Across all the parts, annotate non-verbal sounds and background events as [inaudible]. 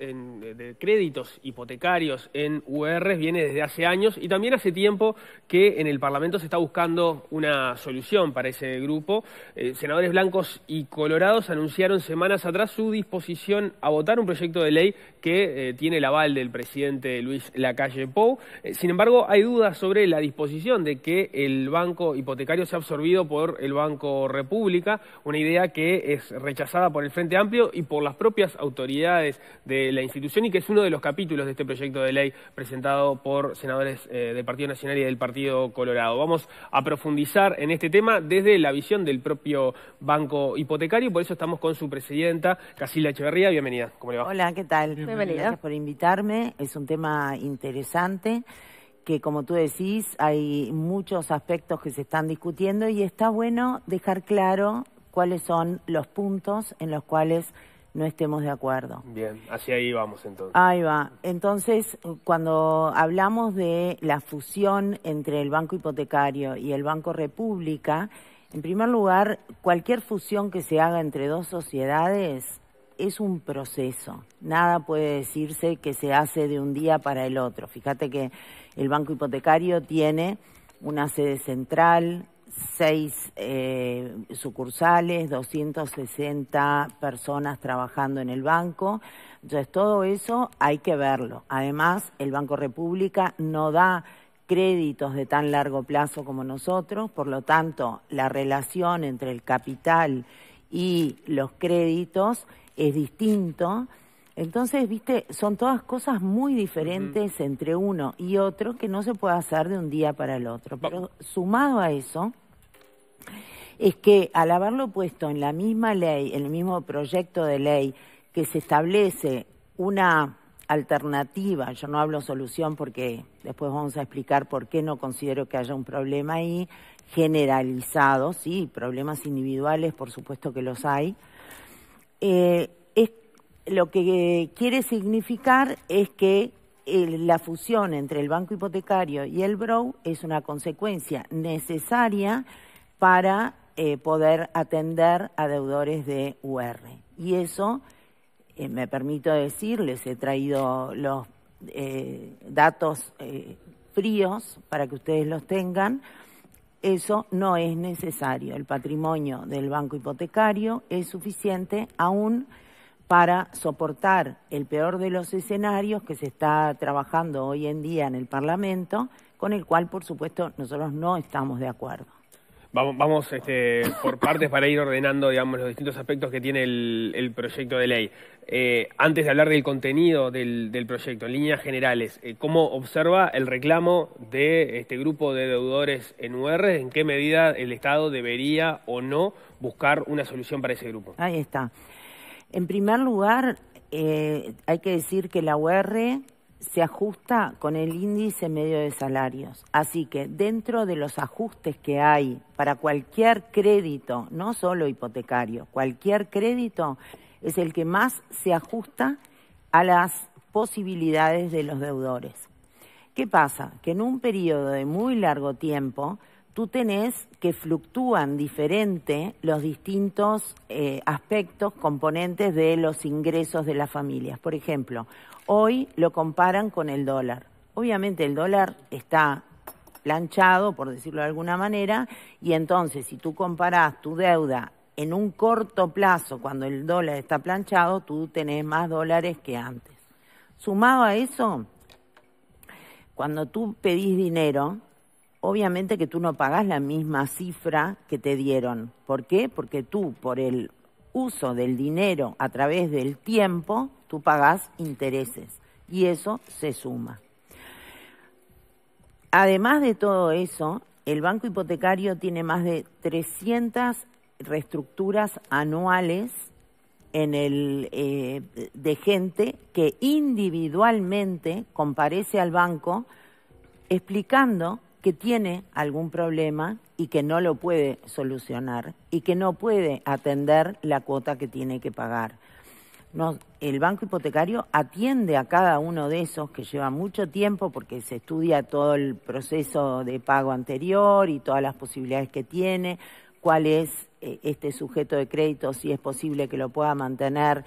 Eh, de créditos hipotecarios en UR viene desde hace años y también hace tiempo que en el Parlamento se está buscando una solución para ese grupo. Eh, senadores blancos y colorados anunciaron semanas atrás su disposición a votar un proyecto de ley que eh, tiene el aval del presidente Luis Lacalle Pou. sin embargo, hay dudas sobre la disposición de que el banco hipotecario sea absorbido por el Banco República, una idea que es rechazada por el Frente Amplio y por las propias autoridades de la institución y que es uno de los capítulos de este proyecto de ley presentado por senadores eh, del Partido Nacional y del Partido Colorado. Vamos a profundizar en este tema desde la visión del propio banco hipotecario, por eso estamos con su presidenta, Casila Echeverría. Bienvenida, ¿cómo le va? Hola, ¿qué tal? Bienvenida. Gracias por invitarme, es un tema interesante que como tú decís, hay muchos aspectos que se están discutiendo y está bueno dejar claro cuáles son los puntos en los cuales no estemos de acuerdo. Bien, hacia ahí vamos entonces. Ahí va. Entonces, cuando hablamos de la fusión entre el Banco Hipotecario y el Banco República, en primer lugar, cualquier fusión que se haga entre dos sociedades es un proceso. Nada puede decirse que se hace de un día para el otro. Fíjate que el Banco Hipotecario tiene una sede central, seis eh, sucursales, 260 personas trabajando en el banco. Entonces, todo eso hay que verlo. Además, el Banco República no da créditos de tan largo plazo como nosotros, por lo tanto, la relación entre el capital y los créditos es distinto. Entonces, viste, son todas cosas muy diferentes entre uno y otro que no se puede hacer de un día para el otro. Pero sumado a eso, es que al haberlo puesto en la misma ley, en el mismo proyecto de ley, que se establece una alternativa, yo no hablo solución porque después vamos a explicar por qué no considero que haya un problema ahí, generalizado, sí, problemas individuales por supuesto que los hay, eh, lo que eh, quiere significar es que la fusión entre el banco hipotecario y el BROW es una consecuencia necesaria para eh, poder atender a deudores de UR. Y eso, eh, me permito decirles, he traído los datos fríos para que ustedes los tengan. Eso no es necesario. El patrimonio del banco hipotecario es suficiente aún para soportar el peor de los escenarios que se está trabajando hoy en día en el Parlamento, con el cual, por supuesto, nosotros no estamos de acuerdo. Vamos, este, por partes para ir ordenando digamos, los distintos aspectos que tiene el, proyecto de ley. Eh, antes de hablar del contenido del, proyecto, en líneas generales, eh, ¿cómo observa el reclamo de este grupo de deudores en UR? ¿En qué medida el Estado debería o no buscar una solución para ese grupo? Ahí está. En primer lugar, eh, hay que decir que la UR se ajusta con el índice medio de salarios. Así que dentro de los ajustes que hay para cualquier crédito, no solo hipotecario, cualquier crédito es el que más se ajusta a las posibilidades de los deudores. ¿Qué pasa? Que en un periodo de muy largo tiempo, tú tenés que fluctúan diferente los distintos eh, aspectos, componentes de los ingresos de las familias. Por ejemplo, hoy lo comparan con el dólar. Obviamente el dólar está planchado, por decirlo de alguna manera, y entonces si tú comparás tu deuda en un corto plazo, cuando el dólar está planchado, tú tenés más dólares que antes. Sumado a eso, cuando tú pedís dinero, obviamente que tú no pagas la misma cifra que te dieron. ¿Por qué? Porque tú, por el uso del dinero a través del tiempo, tú pagas intereses y eso se suma. Además de todo eso, el banco hipotecario tiene más de 300 reestructuras anuales eh, de gente que individualmente comparece al banco explicando que tiene algún problema y que no lo puede solucionar y que no puede atender la cuota que tiene que pagar. el banco hipotecario atiende a cada uno de esos que lleva mucho tiempo porque se estudia todo el proceso de pago anterior y todas las posibilidades que tiene, cuál es eh, este sujeto de crédito, si es posible que lo pueda mantener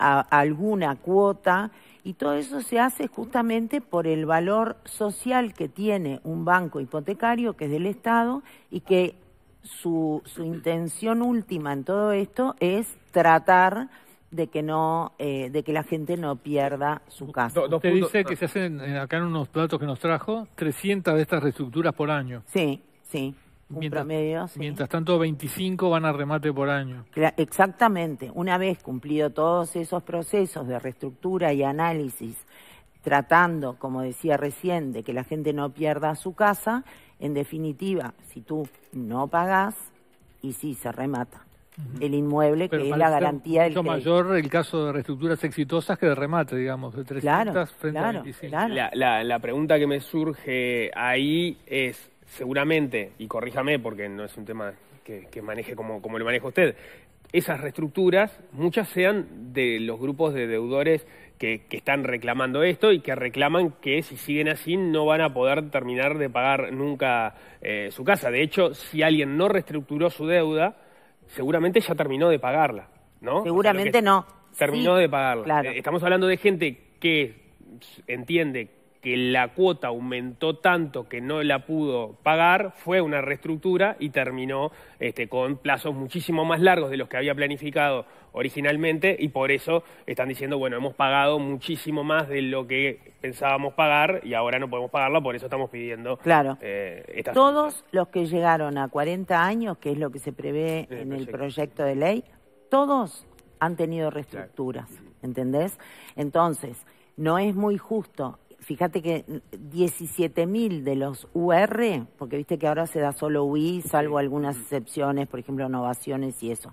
a alguna cuota y todo eso se hace justamente por el valor social que tiene un banco hipotecario que es del Estado y que su, su intención última en todo esto es tratar de que no eh, de que la gente no pierda su casa. Usted dice que se hacen eh, acá en unos platos que nos trajo 300 de estas reestructuras por año. Sí, sí mientras, mientras tanto 25 van a remate por año. Exactamente, una vez cumplido todos esos procesos de reestructura y análisis, tratando, como decía recién, de que la gente no pierda su casa, en definitiva, si tú no pagas y sí, se remata el inmueble, que es la garantía del mucho mayor el caso de reestructuras exitosas que de remate, digamos, de 300 frente a 25. Claro. La, la pregunta que me surge ahí es, seguramente, y corríjame porque no es un tema que, maneje como, como lo maneja usted, esas reestructuras, muchas sean de los grupos de deudores que, están reclamando esto y que reclaman que si siguen así no van a poder terminar de pagar nunca eh, su casa. De hecho, si alguien no reestructuró su deuda, seguramente ya terminó de pagarla, ¿no? Seguramente no. Terminó de pagarla. Estamos hablando de gente que entiende que la cuota aumentó tanto que no la pudo pagar, fue una reestructura y terminó este, con plazos muchísimo más largos de los que había planificado originalmente y por eso están diciendo, bueno, hemos pagado muchísimo más de lo que pensábamos pagar y ahora no podemos pagarlo, por eso estamos pidiendo. Claro. Eh, todos los que llegaron a 40 años, que es lo que se prevé eh, en el proyecto, de ley, todos han tenido reestructuras, ¿entendés? Entonces, no es muy justo fíjate que 17.000 de los UR, porque viste que ahora se da solo UI, salvo algunas excepciones, por ejemplo, innovaciones y eso.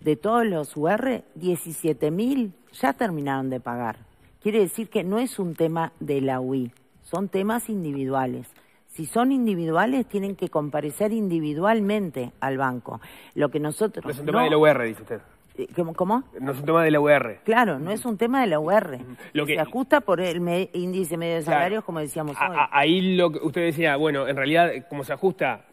De todos los UR, 17.000 ya terminaron de pagar. Quiere decir que no es un tema de la UI, son temas individuales. Si son individuales, tienen que comparecer individualmente al banco. Lo que nosotros. es un tema de la UR, dice usted. Eh, ¿Cómo, No es un tema de la UR. Claro, no es un tema de la UR. Lo que, se ajusta por el índice medio de salarios, como decíamos ahí lo que usted decía, bueno, en realidad, como se ajusta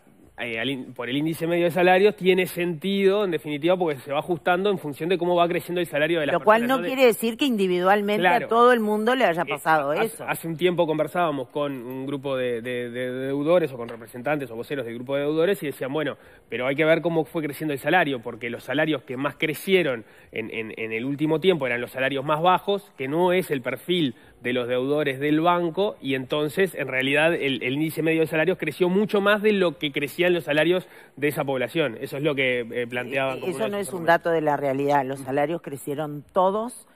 eh, por el índice medio de salarios tiene sentido, en definitiva, porque se va ajustando en función de cómo va creciendo el salario de la Lo cual no quiere decir que individualmente a todo el mundo le haya eh, pasado eso. Hace, un tiempo conversábamos con un grupo de, deudores o con representantes o voceros del grupo de deudores y decían, bueno, pero hay que ver cómo fue creciendo el salario, porque los salarios que más crecieron en, en, en el último tiempo eran los salarios más bajos, que no es el perfil de los deudores del banco y entonces en realidad el, índice medio de salarios creció mucho más de lo que crecían los salarios de esa población. Eso es lo que planteaba... Eh, planteaban. Eso no es un dato de la realidad, los salarios crecieron todos.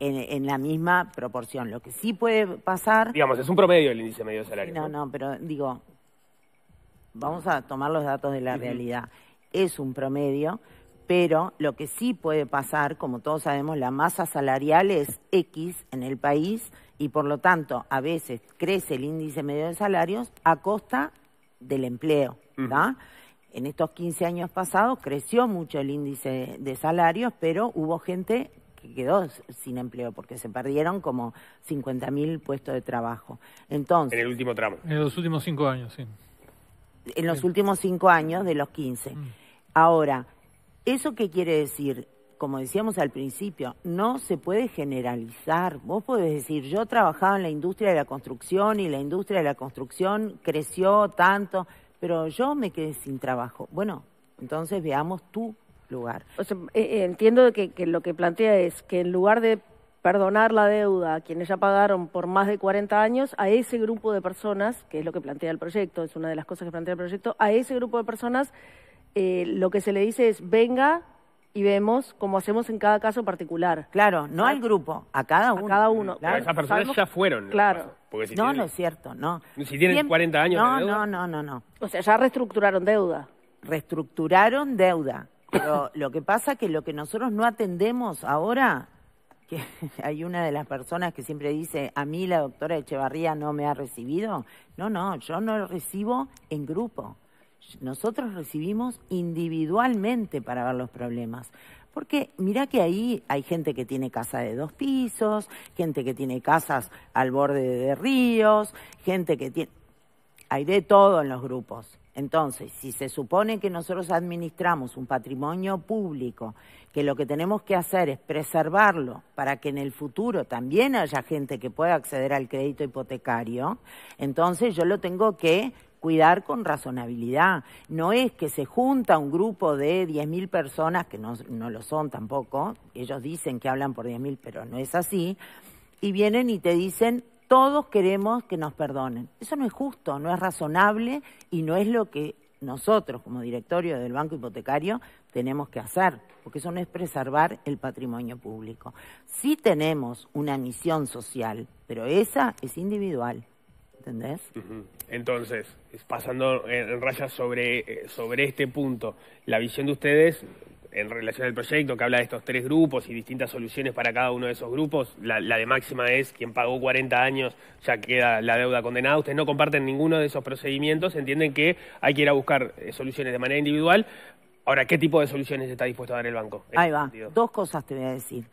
En, la misma proporción. Lo que sí puede pasar... Digamos, es un promedio el índice medio de salarios. No, no, pero digo, vamos a tomar los datos de la realidad. Es un promedio, pero lo que sí puede pasar, como todos sabemos, la masa salarial es X en el país y por lo tanto a veces crece el índice medio de salarios a costa del empleo. En estos 15 años pasados creció mucho el índice de salarios, pero hubo gente que quedó sin empleo porque se perdieron como 50.000 puestos de trabajo. Entonces, en el último tramo. En los últimos cinco años, sí. En los últimos cinco años de los 15. Mm. Ahora, ¿Eso qué quiere decir? Como decíamos al principio, no se puede generalizar. Vos podés decir, yo trabajaba en la industria de la construcción y la industria de la construcción creció tanto, pero yo me quedé sin trabajo. Bueno, entonces veamos tu lugar. Eh, eh, entiendo que, que lo que plantea es que en lugar de perdonar la deuda a quienes ya pagaron por más de 40 años, a ese grupo de personas, que es lo que plantea el proyecto, es una de las cosas que plantea el proyecto, a ese grupo de personas eh, lo que se le dice es venga y vemos cómo hacemos en cada caso particular. Claro, no al grupo, a cada uno. A cada uno. Esas personas ya fueron. Claro. no, no es cierto, no. Si tienen 40 años no, No, no, no, no. O sea, ya reestructuraron deuda. Reestructuraron deuda. Pero lo que pasa que lo que nosotros no atendemos ahora que [laughs] hay una de las personas que siempre dice, a mí la doctora Echevarría no me ha recibido. No, no, yo no lo recibo en grupo. Nosotros recibimos individualmente para ver los problemas. Porque mirá que ahí hay gente que tiene casa de dos pisos, gente que tiene casas al borde de ríos, gente que tiene... Hay de todo en los grupos. Entonces, si se supone que nosotros administramos un patrimonio público, que lo que tenemos que hacer es preservarlo para que en el futuro también haya gente que pueda acceder al crédito hipotecario, entonces yo lo tengo que cuidar con razonabilidad. No es que se junta un grupo de 10.000 personas, que no, lo son tampoco, ellos dicen que hablan por 10.000, pero no es así, y vienen y te dicen, todos queremos que nos perdonen. Eso no es justo, no es razonable y no es lo que nosotros como directorio del Banco Hipotecario tenemos que hacer, porque eso no es preservar el patrimonio público. Sí tenemos una misión social, pero esa es individual. Entonces, pasando en raya sobre, eh, sobre este punto, la visión de ustedes en relación al proyecto que habla de estos tres grupos y distintas soluciones para cada uno de esos grupos. La, de máxima es quien pagó 40 años ya queda la deuda condenada. Ustedes no comparten ninguno de esos procedimientos, entienden que hay que ir a buscar eh, soluciones de manera individual. Ahora, ¿qué tipo de soluciones está dispuesto a dar el banco? Ahí va. Dos cosas te voy a decir.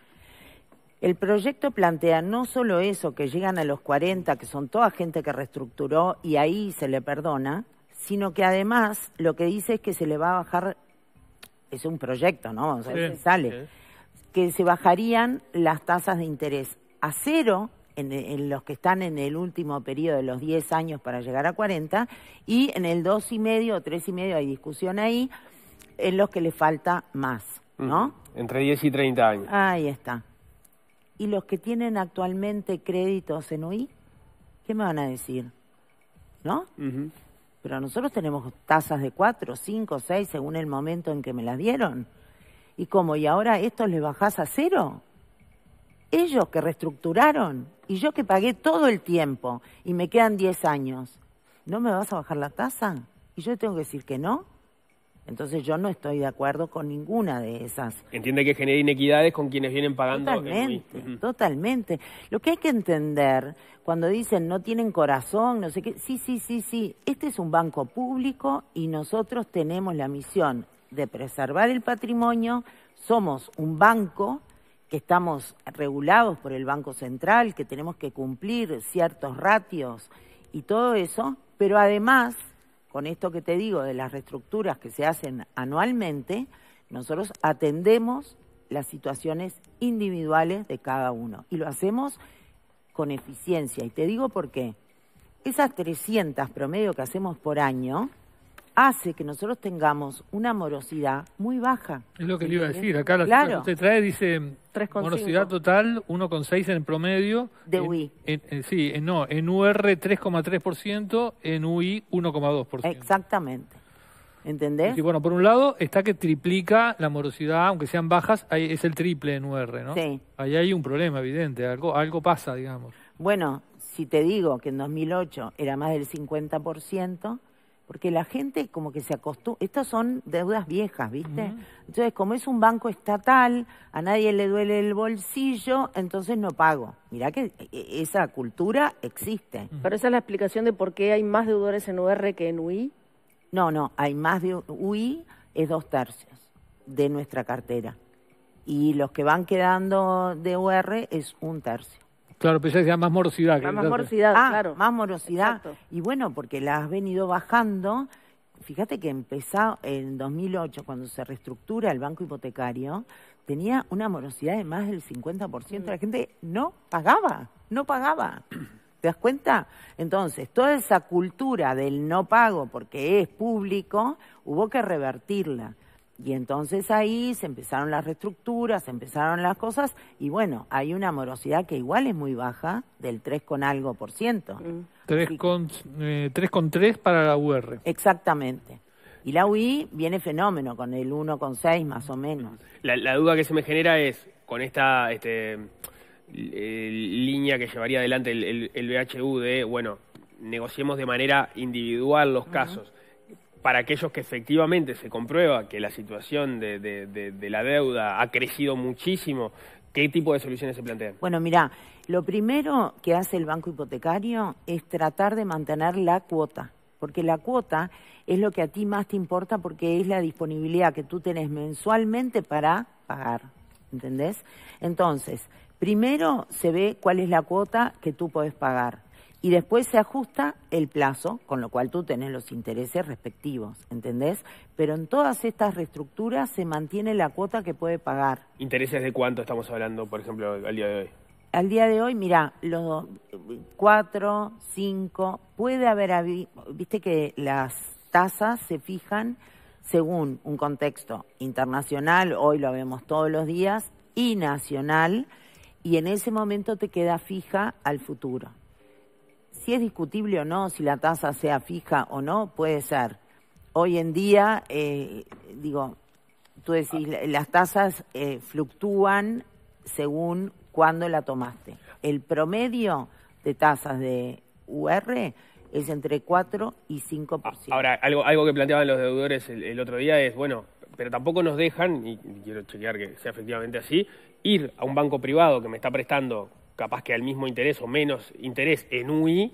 El proyecto plantea no solo eso, que llegan a los 40, que son toda gente que reestructuró y ahí se le perdona, sino que además lo que dice es que se le va a bajar, es un proyecto, ¿no? vamos a ver sale, que se bajarían las tasas de interés a cero en, en, los que están en el último periodo de los 10 años para llegar a 40 y en el 2,5 o 3,5 hay discusión ahí, en los que le falta más, ¿no? Entre 10 y 30 años. Ahí está. ¿Y los que tienen actualmente créditos en UI? ¿Qué me van a decir? ¿No? Pero nosotros tenemos tasas de 4, 5, 6, según el momento en que me las dieron. ¿Y cómo? ¿Y ahora esto les bajás a cero? Ellos que reestructuraron y yo que pagué todo el tiempo y me quedan 10 años, ¿no me vas a bajar la tasa? Y yo tengo que decir que no. Entonces yo no estoy de acuerdo con ninguna de esas. Entiende que genera inequidades con quienes vienen pagando. Totalmente, totalmente. Lo que hay que entender cuando dicen no tienen corazón, no sé qué, sí, sí, sí, sí, este es un banco público y nosotros tenemos la misión de preservar el patrimonio, somos un banco que estamos regulados por el Banco Central, que tenemos que cumplir ciertos ratios y todo eso, pero además con esto que te digo de las reestructuras que se hacen anualmente, nosotros atendemos las situaciones individuales de cada uno y lo hacemos con eficiencia. Y te digo por qué. Esas 300 promedio que hacemos por año, hace que nosotros tengamos una morosidad muy baja. Es lo que le iba a decir. Acá la claro. trae dice morosidad total 1,6 en el promedio. De UI. En, en, en, sí, no, en UR 3,3%, en UI 1,2%. Exactamente. ¿Entendés? Y bueno, por un lado está que triplica la morosidad, aunque sean bajas, es el triple en UR, ¿no? Sí. Ahí hay un problema evidente, algo, algo pasa, digamos. Bueno, si te digo que en 2008 era más del 50%, porque la gente como que se acostumbra, estas son deudas viejas, ¿viste? Entonces, como es un banco estatal, a nadie le duele el bolsillo, entonces no pago. Mirá que e, e, esa cultura existe. ¿Pero esa es la explicación de por qué hay más deudores en UR que en UI? No, no, hay más de UI, es dos tercios de nuestra cartera. Y los que van quedando de UR es un tercio. Claro, pensé ya decía más morosidad. más morosidad, ah, claro. Más morosidad. Y bueno, porque la has venido bajando. Fíjate que empezó en 2008, cuando se reestructura el banco hipotecario, tenía una morosidad de más del 50%. La mm. gente no pagaba, no pagaba. [clears throat] ¿Te das cuenta? Entonces, toda esa cultura del no pago porque es público, hubo que revertirla. Y entonces ahí se empezaron las reestructuras, se empezaron las cosas y bueno, hay una morosidad que igual es muy baja, del 3 con algo por ciento. Mm. Eh, tres con, 3 para la UR. Exactamente. Y la UI viene fenómeno, con el 1 con 6 más o menos. La, duda que se me genera es, con esta este, eh, línea que llevaría adelante el, el, BHU de, bueno, negociemos de manera individual los casos para aquellos que efectivamente se comprueba que la situación de, la deuda ha crecido muchísimo, ¿qué tipo de soluciones se plantean? Bueno, mira, lo primero que hace el banco hipotecario es tratar de mantener la cuota, porque la cuota es lo que a ti más te importa porque es la disponibilidad que tú tenés mensualmente para pagar, ¿entendés? Entonces, primero se ve cuál es la cuota que tú puedes pagar y después se ajusta el plazo, con lo cual tú tenés los intereses respectivos, ¿entendés? Pero en todas estas reestructuras se mantiene la cuota que puede pagar. ¿Intereses de cuánto estamos hablando, por ejemplo, al día de hoy? Al día de hoy, mira, los cuatro, cinco, puede haber, viste que las tasas se fijan según un contexto internacional, hoy lo vemos todos los días, y nacional, y en ese momento te queda fija al futuro si es discutible o no, si la tasa sea fija o no, puede ser. Hoy en día, eh, digo, tú decís, las tasas eh, fluctúan según cuándo la tomaste. El promedio de tasas de UR es entre 4 y 5%. Ah, ahora, algo, algo que planteaban los deudores el otro día es, bueno, pero tampoco nos dejan, y quiero chequear que sea efectivamente así, ir a un banco privado que me está prestando capaz que al mismo interés o menos interés en UI,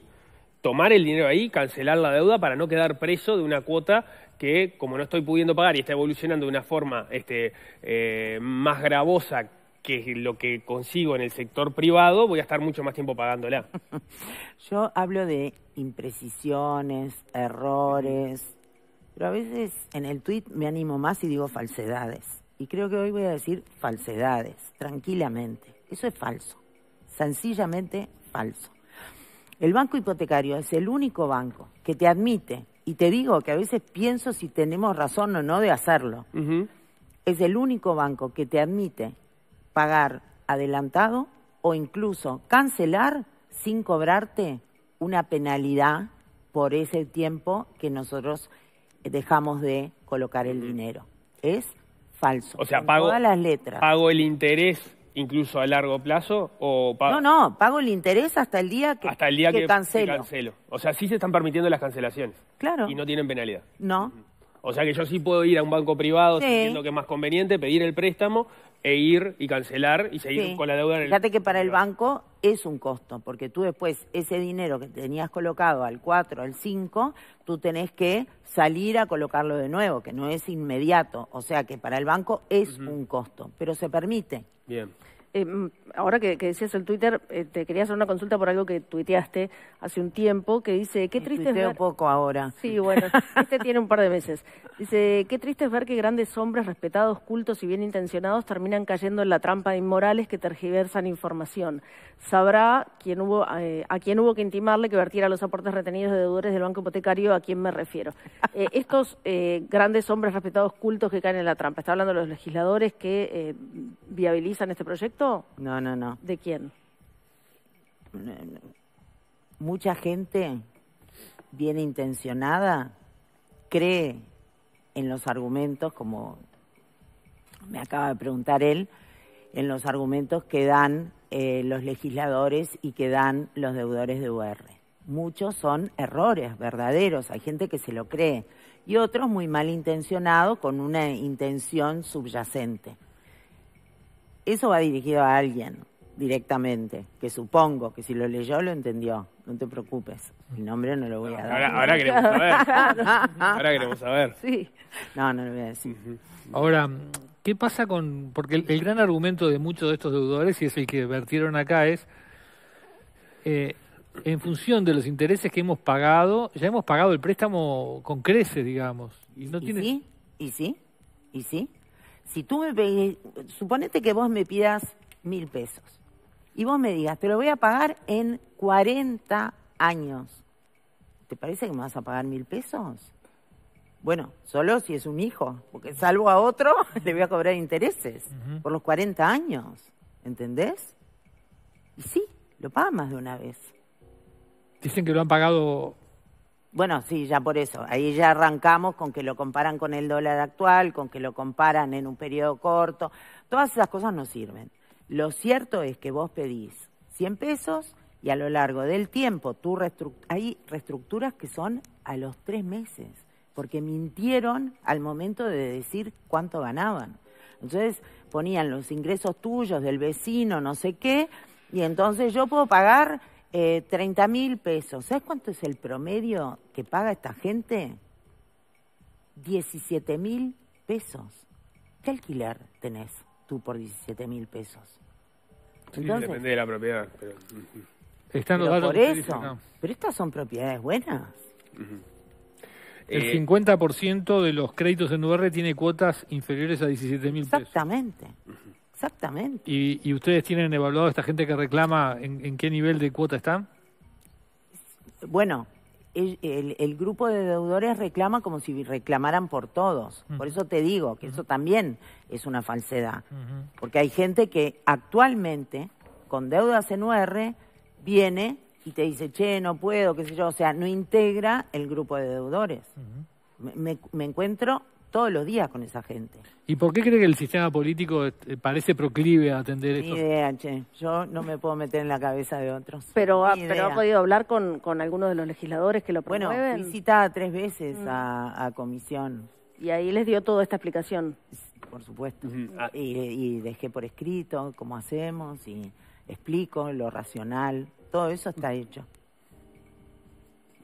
tomar el dinero ahí, cancelar la deuda para no quedar preso de una cuota que, como no estoy pudiendo pagar y está evolucionando de una forma este, eh, más gravosa que lo que consigo en el sector privado, voy a estar mucho más tiempo pagándola. [laughs] Yo hablo de imprecisiones, errores, pero a veces en el tweet me animo más y digo falsedades. Y creo que hoy voy a decir falsedades, tranquilamente. Eso es falso sencillamente falso. El banco hipotecario es el único banco que te admite, y te digo que a veces pienso si tenemos razón o no de hacerlo, es el único banco que te admite pagar adelantado o incluso cancelar sin cobrarte una penalidad por ese tiempo que nosotros dejamos de colocar el dinero. Es falso. O sea, pago, todas las letras. Pago el interés incluso a largo plazo o pago? No, no, pago el interés hasta el día que, hasta el día que, cancelo. O sea, sí se están permitiendo las cancelaciones. Claro. Y no tienen penalidad. No. O sea que yo sí puedo ir a un banco privado, que es más conveniente, pedir el préstamo, e ir y cancelar y seguir con la deuda. Fíjate que para el banco es un costo, porque tú después ese dinero que tenías colocado al 4, al 5, tú tenés que salir a colocarlo de nuevo, que no es inmediato. O sea que para el banco es un costo, pero se permite. Bien. Eh, mm, ahora que, decías el Twitter, eh, te quería hacer una consulta por algo que tuiteaste hace un tiempo, que dice, qué triste es ver... poco ahora. Sí, bueno, [laughs] este tiene un par de meses. Dice, qué triste es ver que grandes hombres respetados, cultos y bien intencionados terminan cayendo en la trampa de inmorales que tergiversan información. Sabrá quién hubo, eh, a quién hubo que intimarle que vertiera los aportes retenidos de deudores del Banco Hipotecario, a quién me refiero. [laughs] estos grandes hombres respetados, cultos que caen en la trampa. Está hablando de los legisladores que viabilizan este proyecto. No, no, no. ¿De quién? Mucha gente bien intencionada cree en los argumentos, como me acaba de preguntar él, en los argumentos que dan eh, los legisladores y que dan los deudores de UR. Muchos son errores verdaderos, hay gente que se lo cree, y otros muy mal intencionados con una intención subyacente eso va dirigido a alguien directamente, que supongo que si lo leyó lo entendió. No te preocupes, el nombre no lo voy a dar. Ahora, queremos saber. [laughs] Ahora queremos saber. Sí. No, no lo voy a decir. Ahora, ¿qué pasa con...? Porque el, gran argumento de muchos de estos deudores, y es el que vertieron acá, es... Eh, en función de los intereses que hemos pagado, ya hemos pagado el préstamo con creces, digamos. Y no tiene... sí? ¿Y sí? ¿Y sí? Si tú me pedís, suponete que vos me pidas mil pesos y vos me digas, te lo voy a pagar en 40 años. ¿Te parece que me vas a pagar mil pesos? Bueno, solo si es un hijo, porque salvo a otro, [laughs] le voy a cobrar intereses por los 40 años, ¿entendés? Y sí, lo paga más de una vez. Dicen que lo han pagado bueno, sí, ya por eso. Ahí ya arrancamos con que lo comparan con el dólar actual, con que lo comparan en un periodo corto. Todas esas cosas no sirven. Lo cierto es que vos pedís 100 pesos y a lo largo del tiempo hay reestructuras que son a los tres meses, porque mintieron al momento de decir cuánto ganaban. Entonces ponían los ingresos tuyos del vecino, no sé qué, y entonces yo puedo pagar eh, 30 mil pesos. ¿Sabes cuánto es el promedio que paga esta gente? 17 mil pesos. ¿Qué alquiler tenés tú por 17 mil pesos? depende de la propiedad. Pero, están por eso. Pero estas son propiedades buenas. El 50% eh, de los créditos en UR tiene cuotas inferiores a 17 mil pesos. Exactamente. Exactamente. ¿Y, ustedes tienen evaluado a esta gente que reclama en, qué nivel de cuota están? Bueno, el, grupo de deudores reclama como si reclamaran por todos. Por eso te digo que eso también es una falsedad. Porque hay gente que actualmente, con deudas en UR, viene y te dice, che, no puedo, qué sé yo. O sea, no integra el grupo de deudores. Me, me, encuentro todos los días con esa gente. ¿Y por qué cree que el sistema político eh, parece proclive a atender esto? Ni idea, Yo no me puedo meter en la cabeza de otros. Pero, ha podido hablar con, algunos de los legisladores que lo promueven. Bueno, visita tres veces mm. a, comisión. Y ahí les dio toda esta explicación. Por supuesto. Ah. y, y, dejé por escrito cómo hacemos y explico lo racional. Todo eso está hecho.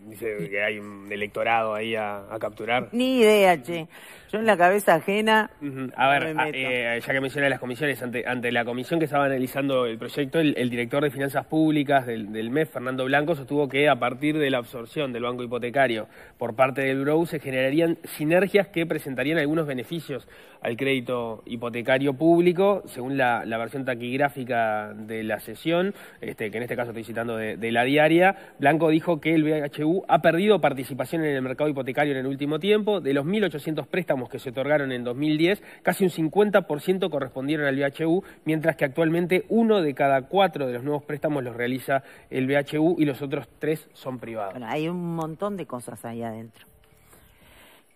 Dice que hay un electorado ahí a, capturar. Ni idea, che. Yo en la cabeza ajena. A ver, eh, ya que mencioné las comisiones, ante, la comisión que estaba analizando el proyecto, el, director de Finanzas Públicas del, del MEF, Fernando Blanco, sostuvo que a partir de la absorción del banco hipotecario por parte del BROU se generarían sinergias que presentarían algunos beneficios al crédito hipotecario público, según la, versión taquigráfica de la sesión, este, que en este caso estoy citando de, de la diaria. Blanco dijo que el BHU ha perdido participación en el mercado hipotecario en el último tiempo. De los 1.800 préstamos que se otorgaron en 2010, casi un 50% correspondieron al BHU, mientras que actualmente uno de cada cuatro de los nuevos préstamos los realiza el BHU y los otros tres son privados. Bueno, hay un montón de cosas ahí adentro.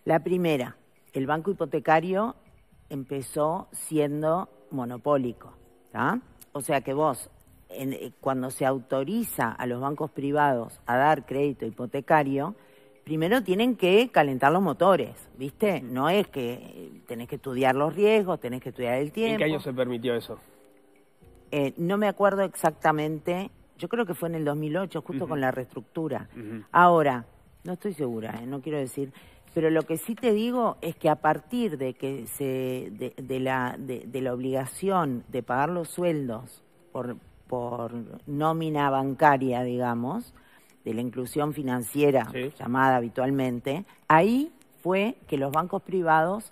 La primera, el banco hipotecario empezó siendo monopólico. O sea que vos eh, cuando se autoriza a los bancos privados a dar crédito hipotecario, primero tienen que calentar los motores, ¿viste? No es que eh, tenés que estudiar los riesgos, tenés que estudiar el tiempo. ¿En qué año se permitió eso? Eh, no me acuerdo exactamente, yo creo que fue en el 2008, justo con la reestructura. Ahora, no estoy segura, no quiero decir, pero lo que sí te digo es que a partir de que se de, la de la obligación de pagar los sueldos por por nómina bancaria, digamos, de la inclusión financiera llamada habitualmente, ahí fue que los bancos privados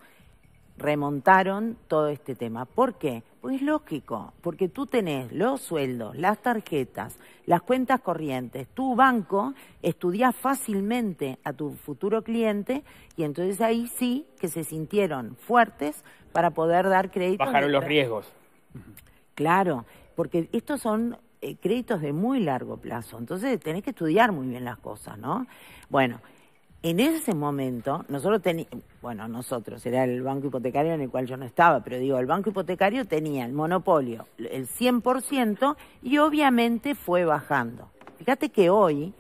remontaron todo este tema. ¿Por qué? Pues es lógico, porque tú tenés los sueldos, las tarjetas, las cuentas corrientes, tu banco estudia fácilmente a tu futuro cliente y entonces ahí sí que se sintieron fuertes para poder dar crédito. Bajaron los riesgos. Claro, porque estos son eh, créditos de muy largo plazo, entonces tenés que estudiar muy bien las cosas, ¿no? Bueno, en ese momento, nosotros teníamos, bueno, nosotros, era el banco hipotecario en el cual yo no estaba, pero digo, el banco hipotecario tenía el monopolio, el 100%, y obviamente fue bajando. Fíjate que hoy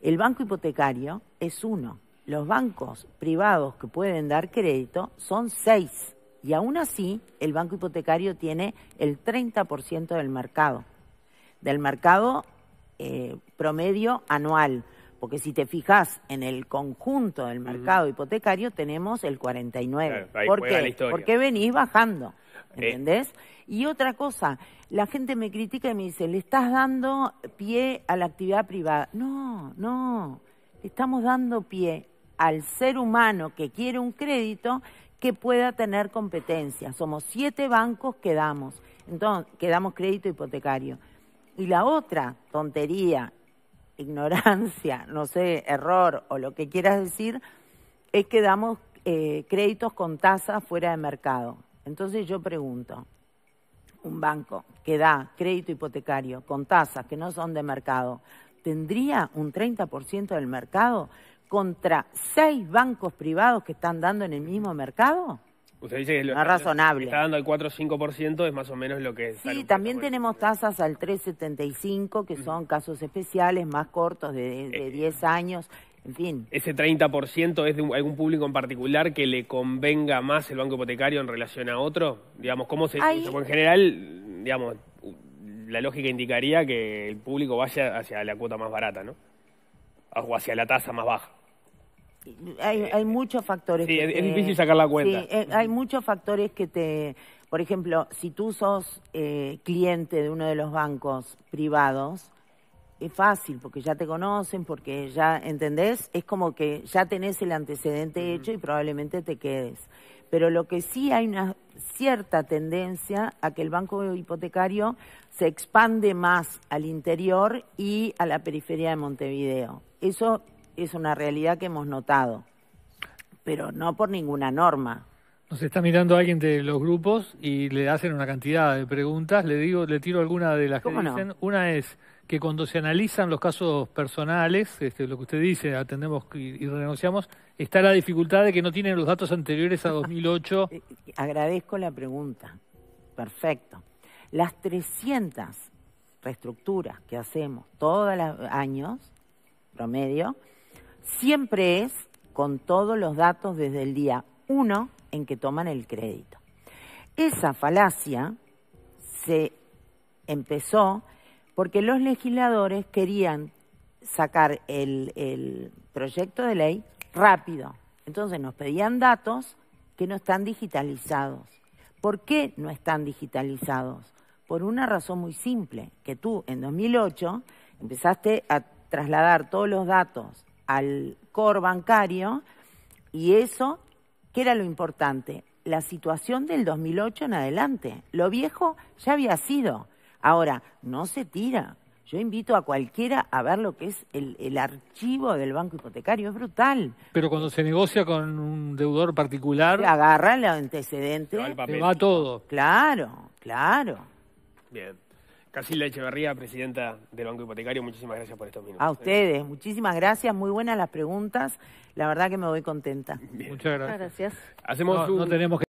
el banco hipotecario es uno. Los bancos privados que pueden dar crédito son seis. Y aún así, el banco hipotecario tiene el 30% del mercado, del mercado eh, promedio anual. Porque si te fijas en el conjunto del mercado hipotecario, tenemos el 49. ¿Por qué? Porque venís bajando. Eh. ¿Entendés? Y otra cosa, la gente me critica y me dice, le estás dando pie a la actividad privada. No, no, estamos dando pie al ser humano que quiere un crédito que pueda tener competencia. Somos siete bancos que damos, entonces, crédito hipotecario. Y la otra tontería, [laughs] ignorancia, no sé, error o lo que quieras decir, es que damos eh, créditos con tasas fuera de mercado. Entonces yo pregunto, un banco que da crédito hipotecario con tasas que no son de mercado, ¿tendría un 30% del mercado? contra seis bancos privados que están dando en el mismo mercado? Usted dice que lo, es razonable. Está dando al 4 o 5%, es más o menos lo que es. Sí, también tenemos tasas al 3,75, que son casos especiales más cortos, de, de 10 eh, años. En fin. ¿Ese 30% es de algún público en particular que le convenga más el banco hipotecario en relación a otro? Digamos, ¿cómo se.? en general, digamos, la lógica indicaría que el público vaya hacia la cuota más barata, ¿no? o hacia la tasa más baja. Hay, eh, muchos factores. Sí, es, difícil sacar la cuenta. Eh, hay muchos factores que te... Por ejemplo, si tú sos eh, cliente de uno de los bancos privados, es fácil porque ya te conocen, porque ya, ¿entendés? Es como que ya tenés el antecedente hecho y probablemente te quedes. Pero lo que sí hay una cierta tendencia a que el banco hipotecario se expande más al interior y a la periferia de Montevideo. Eso es una realidad que hemos notado, pero no por ninguna norma. Nos está mirando alguien de los grupos y le hacen una cantidad de preguntas. Le digo, le tiro alguna de las que dicen. Una es que cuando se analizan los casos personales, este, lo que usted dice, atendemos y, y, renunciamos, está la dificultad de que no tienen los datos anteriores a 2008. [laughs] Eh, eh, agradezco la pregunta. Perfecto. Las 300 reestructuras que hacemos todos los años promedio, siempre es con todos los datos desde el día 1 en que toman el crédito. Esa falacia se empezó porque los legisladores querían sacar el, el proyecto de ley rápido. Entonces nos pedían datos que no están digitalizados. ¿Por qué no están digitalizados? Por una razón muy simple, que tú en 2008 empezaste a trasladar todos los datos al core bancario y eso, ¿qué era lo importante? La situación del 2008 en adelante. Lo viejo ya había sido. Ahora, no se tira. Yo invito a cualquiera a ver lo que es el, archivo del banco hipotecario, es brutal. Pero cuando se negocia con un deudor particular... agarra el antecedente. Se va todo. Claro, claro. Bien. Casilda Echeverría, presidenta del Banco Hipotecario, muchísimas gracias por estos minutos. A ustedes, muchísimas gracias, muy buenas las preguntas, la verdad que me voy contenta. Muchas gracias. gracias. Hacemos tenemos